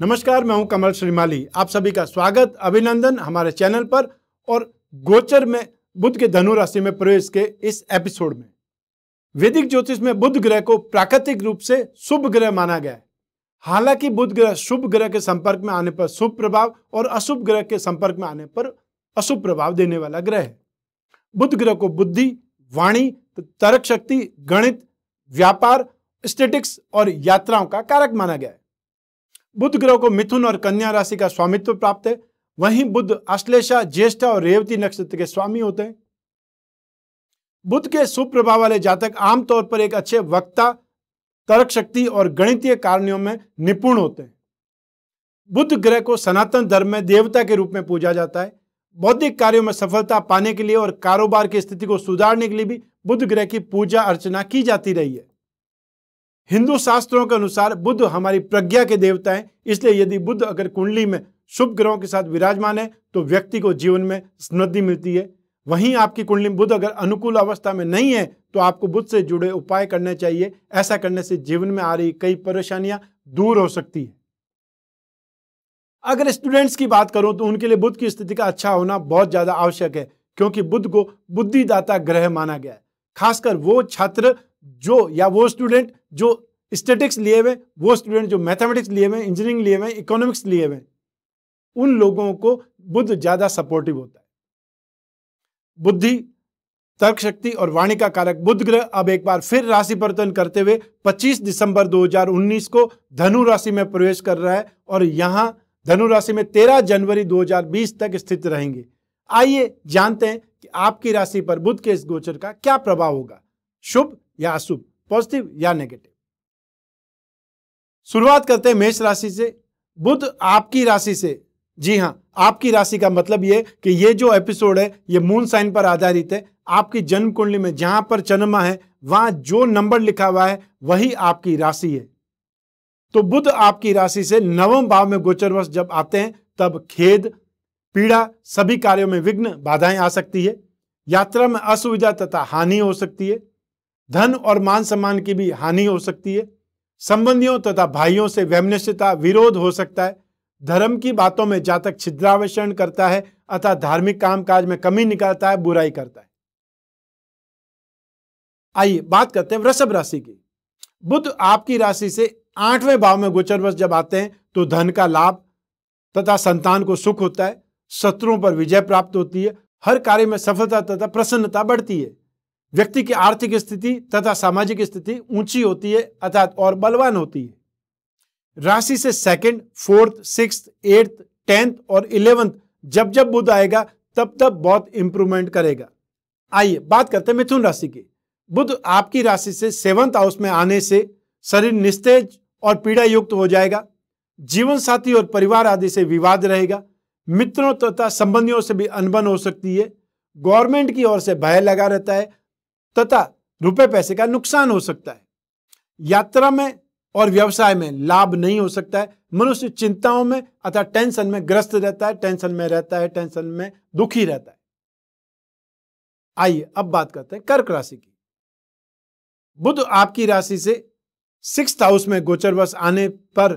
नमस्कार मैं हूं कमल श्रीमाली आप सभी का स्वागत अभिनंदन हमारे चैनल पर और गोचर में बुद्ध के धनु राशि में प्रवेश के इस एपिसोड में वैदिक ज्योतिष में बुद्ध ग्रह को प्राकृतिक रूप से शुभ ग्रह माना गया है हालांकि बुद्ध ग्रह शुभ ग्रह के संपर्क में आने पर शुभ प्रभाव और अशुभ ग्रह के संपर्क में आने पर अशुभ प्रभाव देने वाला ग्रह है बुद्ध ग्रह को बुद्धि वाणी तर्क शक्ति गणित व्यापार स्टेटिक्स और यात्राओं का कारक माना गया है बुद्ध ग्रह को मिथुन और कन्या राशि का स्वामित्व प्राप्त है वहीं बुद्ध अश्लेषा ज्येष्ठा और रेवती नक्षत्र के स्वामी होते हैं बुद्ध के सुप्रभाव वाले जातक आमतौर पर एक अच्छे वक्ता तर्क शक्ति और गणितीय कार्यों में निपुण होते हैं बुद्ध ग्रह को सनातन धर्म में देवता के रूप में पूजा जाता है बौद्धिक कार्यों में सफलता पाने के लिए और कारोबार की स्थिति को सुधारने के लिए भी बुद्ध ग्रह की पूजा अर्चना की जाती रही है हिंदू शास्त्रों के अनुसार बुद्ध हमारी प्रज्ञा के देवता हैं इसलिए यदि बुद्ध अगर कुंडली में शुभ ग्रहों के साथ विराजमान है तो व्यक्ति को जीवन में समृद्धि मिलती है वहीं आपकी कुंडली में बुद्ध अगर अनुकूल अवस्था में नहीं है तो आपको बुद्ध से जुड़े उपाय करने चाहिए ऐसा करने से जीवन में आ रही कई परेशानियां दूर हो सकती है अगर स्टूडेंट्स की बात करूं तो उनके लिए बुद्ध की स्थिति का अच्छा होना बहुत ज़्यादा आवश्यक है क्योंकि बुद्ध को बुद्धिदाता ग्रह माना गया है खासकर वो छात्र जो या वो स्टूडेंट जो स्टेटिक्स लिए हुए वो स्टूडेंट जो मैथमेटिक्स लिए हुए इंजीनियरिंग लिए हुए इकोनॉमिक्स लिए हुए उन लोगों को बुद्ध ज़्यादा सपोर्टिव होता है बुद्धि तर्क शक्ति और वाणी का कारक बुद्ध ग्रह अब एक बार फिर राशि परिवर्तन करते हुए 25 दिसंबर 2019 को धनु राशि में प्रवेश कर रहा है और यहां धनु राशि में 13 जनवरी 2020 तक स्थित रहेंगे आइए जानते हैं कि आपकी राशि पर बुद्ध के इस गोचर का क्या प्रभाव होगा शुभ या अशुभ पॉजिटिव या नेगेटिव शुरुआत करते हैं मेष राशि से बुध आपकी राशि से जी हाँ आपकी राशि का मतलब ये कि ये जो एपिसोड है ये मून साइन पर आधारित है आपकी जन्म कुंडली में जहां पर चन्मा है वहां जो नंबर लिखा हुआ है वही आपकी राशि है तो बुध आपकी राशि से नवम भाव में गोचरवश जब आते हैं तब खेद पीड़ा सभी कार्यों में विघ्न बाधाएं आ सकती है यात्रा में असुविधा तथा हानि हो सकती है धन और मान सम्मान की भी हानि हो सकती है संबंधियों तथा भाइयों से वैमनस्यता विरोध हो सकता है धर्म की बातों में जातक छिद्रावशरण करता है अतः धार्मिक कामकाज में कमी निकालता है बुराई करता है आइए बात करते हैं वृषभ राशि की बुद्ध आपकी राशि से आठवें भाव में गोचर वर्ष जब आते हैं तो धन का लाभ तथा संतान को सुख होता है शत्रुओं पर विजय प्राप्त होती है हर कार्य में सफलता तथा प्रसन्नता बढ़ती है व्यक्ति की आर्थिक स्थिति तथा सामाजिक स्थिति ऊंची होती है अर्थात और बलवान होती है राशि से second, fourth six eighth tenth और इलेवंथ जब जब बुध आएगा तब तब बहुत इंप्रूवमेंट करेगा आइए बात करते हैं मिथुन राशि की बुध आपकी राशि से सेवंथ हाउस में आने से शरीर निस्तेज और पीड़ा युक्त हो जाएगा जीवन साथी और परिवार आदि से विवाद रहेगा मित्रों तथा संबंधियों से भी अनबन हो सकती है गवर्नमेंट की ओर से भय लगा रहता है तथा रुपए पैसे का नुकसान हो सकता है यात्रा में और व्यवसाय में लाभ नहीं हो सकता है मनुष्य चिंताओं में अथवा टेंशन में ग्रस्त रहता है टेंशन में रहता है टेंशन में दुखी रहता है आइए अब बात करते हैं कर्क राशि की बुध आपकी राशि से सिक्स हाउस में गोचर वर्ष आने पर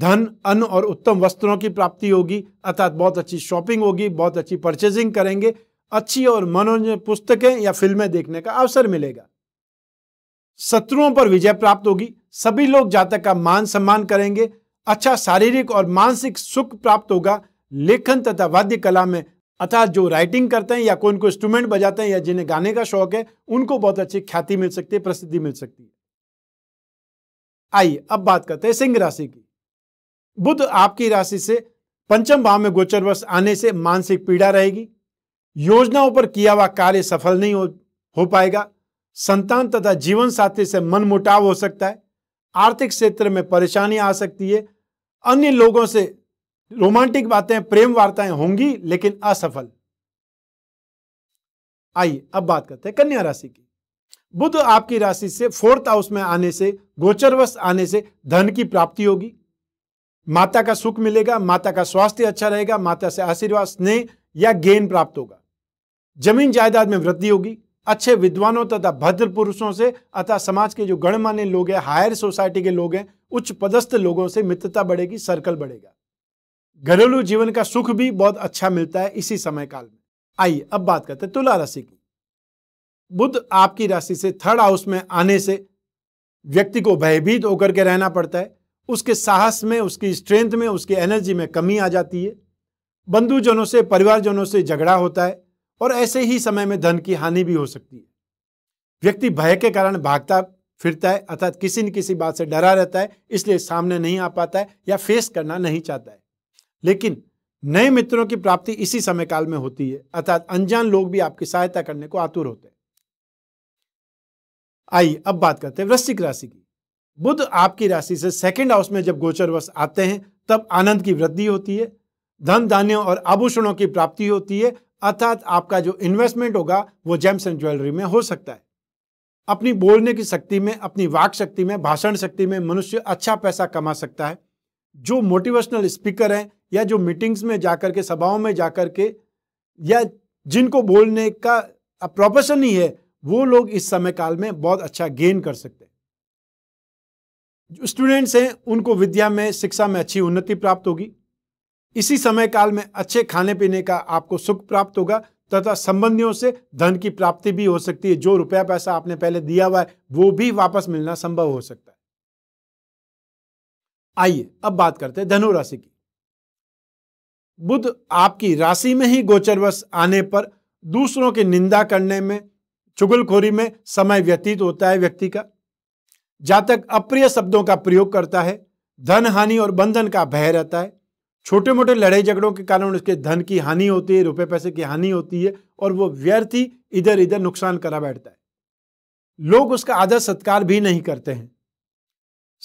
धन अन्न और उत्तम वस्त्रों की प्राप्ति होगी अर्थात बहुत अच्छी शॉपिंग होगी बहुत अच्छी परचेजिंग करेंगे अच्छी और मनोरंजन पुस्तकें या फिल्में देखने का अवसर मिलेगा शत्रुओं पर विजय प्राप्त होगी सभी लोग जातक का मान सम्मान करेंगे अच्छा शारीरिक और मानसिक सुख प्राप्त होगा लेखन तथा वाद्य कला में अर्थात जो राइटिंग करते हैं या कोई उनको इंस्ट्रूमेंट बजाते हैं या जिन्हें गाने का शौक है उनको बहुत अच्छी ख्याति मिल सकती है प्रसिद्धि मिल सकती है आइए अब बात करते हैं सिंह राशि की बुद्ध आपकी राशि से पंचम भाव में गोचर वर्ष आने से मानसिक पीड़ा रहेगी योजनाओं पर किया हुआ कार्य सफल नहीं हो, हो पाएगा संतान तथा जीवन साथी से मन मुटाव हो सकता है आर्थिक क्षेत्र में परेशानी आ सकती है अन्य लोगों से रोमांटिक बातें प्रेम वार्ताएं होंगी लेकिन असफल आइए अब बात करते हैं कन्या राशि की बुध आपकी राशि से फोर्थ हाउस में आने से गोचरवश आने से धन की प्राप्ति होगी माता का सुख मिलेगा माता का स्वास्थ्य अच्छा रहेगा माता से आशीर्वाद स्नेह या गेन प्राप्त होगा जमीन जायदाद में वृद्धि होगी अच्छे विद्वानों तथा भद्र पुरुषों से अथा समाज के जो गणमान्य लोग हैं हायर सोसाइटी के लोग हैं उच्च पदस्थ लोगों से मित्रता बढ़ेगी सर्कल बढ़ेगा घरेलू जीवन का सुख भी बहुत अच्छा मिलता है इसी समय काल में आइए अब बात करते हैं तुला राशि की बुद्ध आपकी राशि से थर्ड हाउस में आने से व्यक्ति को भयभीत होकर के रहना पड़ता है उसके साहस में उसकी स्ट्रेंथ में उसकी एनर्जी में कमी आ जाती है बंधुजनों से परिवारजनों से झगड़ा होता है और ऐसे ही समय में धन की हानि भी हो सकती है व्यक्ति भय के कारण भागता फिरता है अर्थात किसी न किसी बात से डरा रहता है इसलिए सामने नहीं आ पाता है या फेस करना नहीं चाहता है लेकिन नए मित्रों की प्राप्ति इसी समय काल में होती है अर्थात अनजान लोग भी आपकी सहायता करने को आतुर होते हैं आइए अब बात करते हैं वृश्चिक राशि की बुद्ध आपकी राशि से सेकेंड हाउस में जब गोचर वश आते हैं तब आनंद की वृद्धि होती है धन धान्यों और आभूषणों की प्राप्ति होती है अर्थात आपका जो इन्वेस्टमेंट होगा वो जेम्स एंड ज्वेलरी में हो सकता है अपनी बोलने की शक्ति में अपनी वाक शक्ति में भाषण शक्ति में मनुष्य अच्छा पैसा कमा सकता है जो मोटिवेशनल स्पीकर हैं या जो मीटिंग्स में जाकर के सभाओं में जाकर के या जिनको बोलने का प्रोफेशन ही है वो लोग इस समय काल में बहुत अच्छा गेन कर सकते हैं जो स्टूडेंट्स हैं उनको विद्या में शिक्षा में अच्छी उन्नति प्राप्त होगी इसी समय काल में अच्छे खाने पीने का आपको सुख प्राप्त होगा तथा संबंधियों से धन की प्राप्ति भी हो सकती है जो रुपया पैसा आपने पहले दिया हुआ है वो भी वापस मिलना संभव हो सकता है आइए अब बात करते हैं धनु राशि की बुद्ध आपकी राशि में ही गोचरवश आने पर दूसरों की निंदा करने में चुगलखोरी में समय व्यतीत होता है व्यक्ति का जातक अप्रिय शब्दों का प्रयोग करता है धन हानि और बंधन का भय रहता है छोटे मोटे लड़ाई झगड़ों के कारण उसके धन की हानि होती है रुपए पैसे की हानि होती है और वो व्यर्थ ही इधर इधर नुकसान करा बैठता है लोग उसका आदर सत्कार भी नहीं करते हैं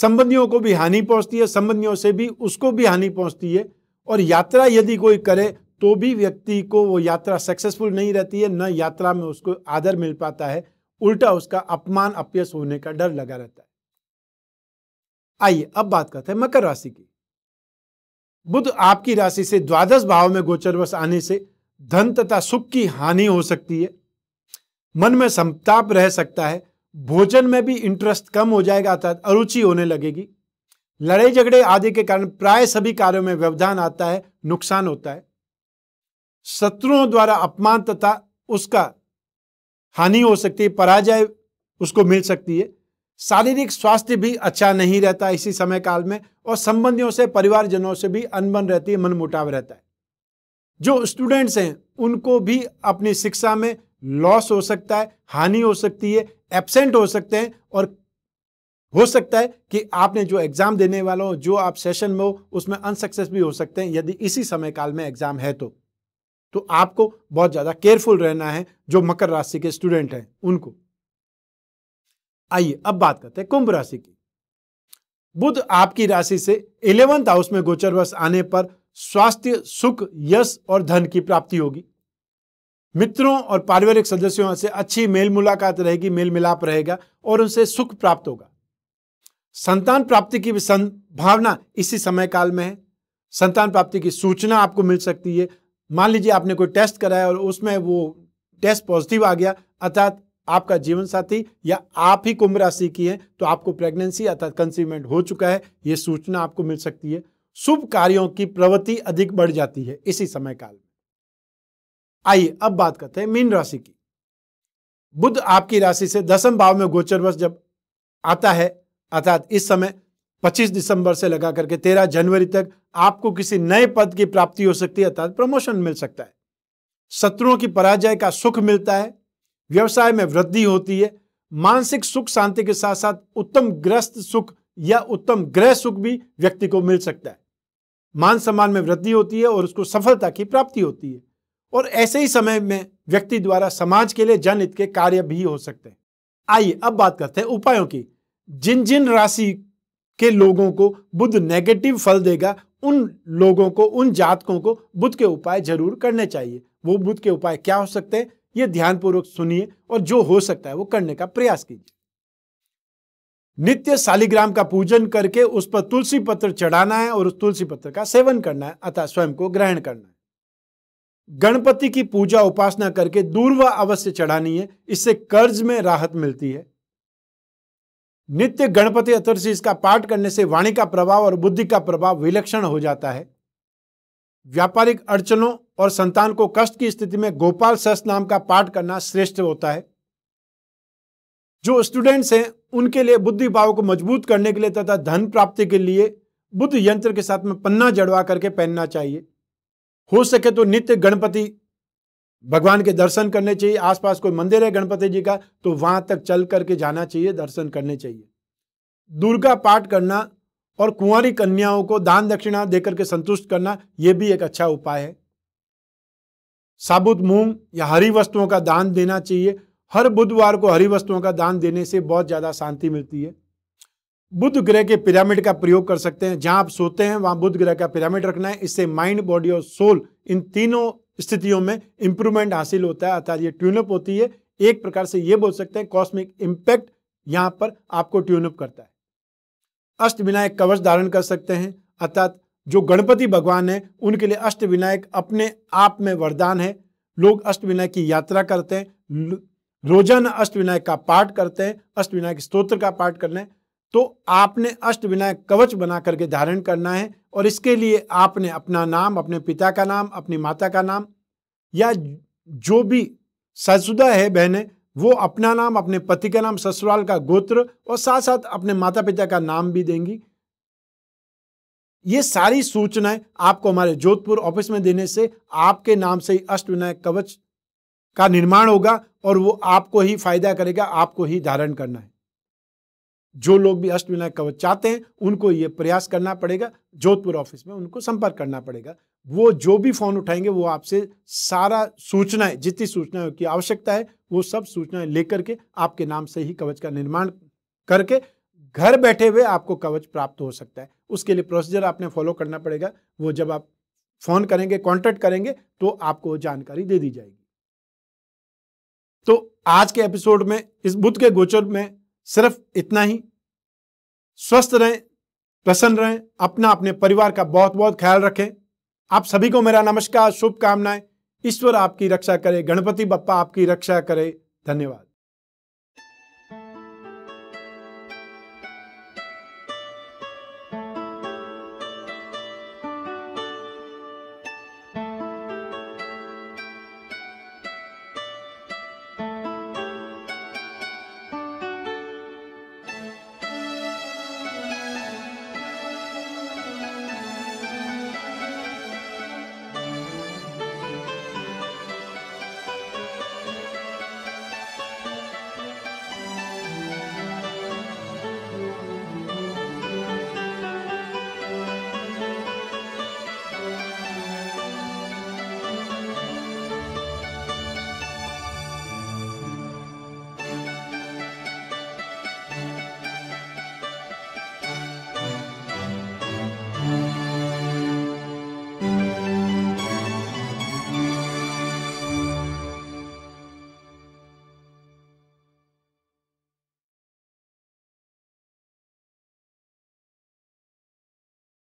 संबंधियों को भी हानि पहुंचती है संबंधियों से भी उसको भी हानि पहुंचती है और यात्रा यदि कोई करे तो भी व्यक्ति को वो यात्रा सक्सेसफुल नहीं रहती है न यात्रा में उसको आदर मिल पाता है उल्टा उसका अपमान अपयस होने का डर लगा रहता है आइए अब बात करते हैं मकर राशि की बुध आपकी राशि से द्वादश भाव में गोचरवश आने से धन तथा सुख की हानि हो सकती है मन में संताप रह सकता है भोजन में भी इंटरेस्ट कम हो जाएगा अर्थात अरुचि होने लगेगी लड़ाई झगड़े आदि के कारण प्राय सभी कार्यों में व्यवधान आता है नुकसान होता है शत्रुओं द्वारा अपमान तथा उसका हानि हो सकती है पराजय उसको मिल सकती है शारीरिक स्वास्थ्य भी अच्छा नहीं रहता इसी समय काल में और संबंधियों से परिवारजनों से भी अनबन रहती है मनमुटाव रहता है जो स्टूडेंट्स हैं उनको भी अपनी शिक्षा में लॉस हो सकता है हानि हो सकती है एबसेंट हो सकते हैं और हो सकता है कि आपने जो एग्ज़ाम देने वाला हो जो आप सेशन में हो उसमें अनसक्सेस भी हो सकते हैं यदि इसी समय काल में एग्ज़ाम है तो तो आपको बहुत ज़्यादा केयरफुल रहना है जो मकर राशि के स्टूडेंट हैं उनको आइए अब बात करते हैं कुंभ राशि की बुध आपकी राशि से इलेवंथ हाउस में गोचर वर्ष आने पर स्वास्थ्य सुख यश और धन की प्राप्ति होगी मित्रों और पारिवारिक सदस्यों से अच्छी मेल मुलाकात रहेगी मेल मिलाप रहेगा और उनसे सुख प्राप्त होगा संतान प्राप्ति की संभावना इसी समय काल में है संतान प्राप्ति की सूचना आपको मिल सकती है मान लीजिए आपने कोई टेस्ट कराया और उसमें वो टेस्ट पॉजिटिव आ गया अर्थात आपका जीवन साथी या आप ही कुंभ राशि की है तो आपको प्रेगनेंसी अर्थात कंसीवमेंट हो चुका है ये सूचना आपको मिल सकती है शुभ कार्यों की प्रवृत्ति अधिक बढ़ जाती है इसी समय काल में आइए अब बात करते हैं मीन राशि की बुद्ध आपकी राशि से दसम भाव में गोचर वर्ष जब आता है अर्थात इस समय 25 दिसंबर से लगा करके 13 जनवरी तक आपको किसी नए पद की प्राप्ति हो सकती है अर्थात प्रमोशन मिल सकता है शत्रुओं की पराजय का सुख मिलता है व्यवसाय में वृद्धि होती है मानसिक सुख शांति के साथ साथ उत्तम ग्रस्त सुख या उत्तम ग्रह सुख भी व्यक्ति को मिल सकता है मान सम्मान में वृद्धि होती है और उसको सफलता की प्राप्ति होती है और ऐसे ही समय में व्यक्ति द्वारा समाज के लिए जनहित के कार्य भी हो सकते हैं आइए अब बात करते हैं उपायों की जिन जिन राशि के लोगों को बुद्ध नेगेटिव फल देगा उन लोगों को उन जातकों को बुद्ध के उपाय जरूर करने चाहिए वो बुद्ध के उपाय क्या हो सकते हैं ये ध्यानपूर्वक सुनिए और जो हो सकता है वो करने का प्रयास कीजिए नित्य शालिग्राम का पूजन करके उस पर तुलसी पत्र चढ़ाना है और उस तुलसी पत्र का सेवन करना है अतः स्वयं को ग्रहण करना है गणपति की पूजा उपासना करके दूरवा अवश्य चढ़ानी है इससे कर्ज में राहत मिलती है नित्य गणपति से इसका पाठ करने से वाणी का प्रभाव और बुद्धि का प्रभाव विलक्षण हो जाता है व्यापारिक अड़चनों और संतान को कष्ट की स्थिति में गोपाल सस नाम का पाठ करना श्रेष्ठ होता है जो स्टूडेंट्स हैं उनके लिए बुद्धि भाव को मजबूत करने के लिए तथा धन प्राप्ति के लिए बुद्ध यंत्र के साथ में पन्ना जड़वा करके पहनना चाहिए हो सके तो नित्य गणपति भगवान के दर्शन करने चाहिए आसपास कोई मंदिर है गणपति जी का तो वहां तक चल करके जाना चाहिए दर्शन करने चाहिए दुर्गा पाठ करना और कुंवारी कन्याओं को दान दक्षिणा देकर के संतुष्ट करना यह भी एक अच्छा उपाय है साबुत मूंग या हरी वस्तुओं का दान देना चाहिए हर बुधवार को हरी वस्तुओं का दान देने से बहुत ज़्यादा शांति मिलती है बुध ग्रह के पिरामिड का प्रयोग कर सकते हैं जहां आप सोते हैं वहां बुध ग्रह का पिरामिड रखना है इससे माइंड बॉडी और सोल इन तीनों स्थितियों में इंप्रूवमेंट हासिल होता है अर्थात ये ट्यूनअप होती है एक प्रकार से ये बोल सकते हैं कॉस्मिक इम्पैक्ट यहाँ पर आपको ट्यूनअप करता है अष्ट विनायक कवच धारण कर सकते हैं अर्थात जो गणपति भगवान है उनके लिए अष्ट विनायक अपने आप में वरदान है लोग अष्ट विनायक की यात्रा करते हैं रोजाना अष्ट विनायक का पाठ करते हैं अष्ट विनायक स्त्रोत्र का पाठ करना है तो आपने अष्ट विनायक कवच बना करके धारण करना है और इसके लिए आपने अपना नाम अपने पिता का नाम अपनी माता का नाम या जो भी सजशुदा है बहनें वो अपना नाम अपने पति का नाम ससुराल का गोत्र और साथ साथ अपने माता पिता का नाम भी देंगी ये सारी सूचनाएं आपको हमारे जोधपुर ऑफिस में देने से आपके नाम से ही अष्ट विनायक कवच का निर्माण होगा और वो आपको ही फायदा करेगा आपको ही धारण करना है जो लोग भी अष्ट विनायक कवच चाहते हैं उनको ये प्रयास करना पड़ेगा जोधपुर ऑफिस में उनको संपर्क करना पड़ेगा वो जो भी फोन उठाएंगे वो आपसे सारा सूचनाएं जितनी सूचनाएं की आवश्यकता है वो सब सूचनाएं लेकर के आपके नाम से ही कवच का निर्माण करके घर बैठे हुए आपको कवच प्राप्त हो सकता है उसके लिए प्रोसीजर आपने फॉलो करना पड़ेगा वो जब आप फोन करेंगे कॉन्टेक्ट करेंगे तो आपको जानकारी दे दी जाएगी तो आज के एपिसोड में इस बुद्ध के गोचर में सिर्फ इतना ही स्वस्थ रहें प्रसन्न रहें अपना अपने परिवार का बहुत बहुत ख्याल रखें आप सभी को मेरा नमस्कार शुभकामनाएं ईश्वर आपकी रक्षा करे गणपति बप्पा आपकी रक्षा करे धन्यवाद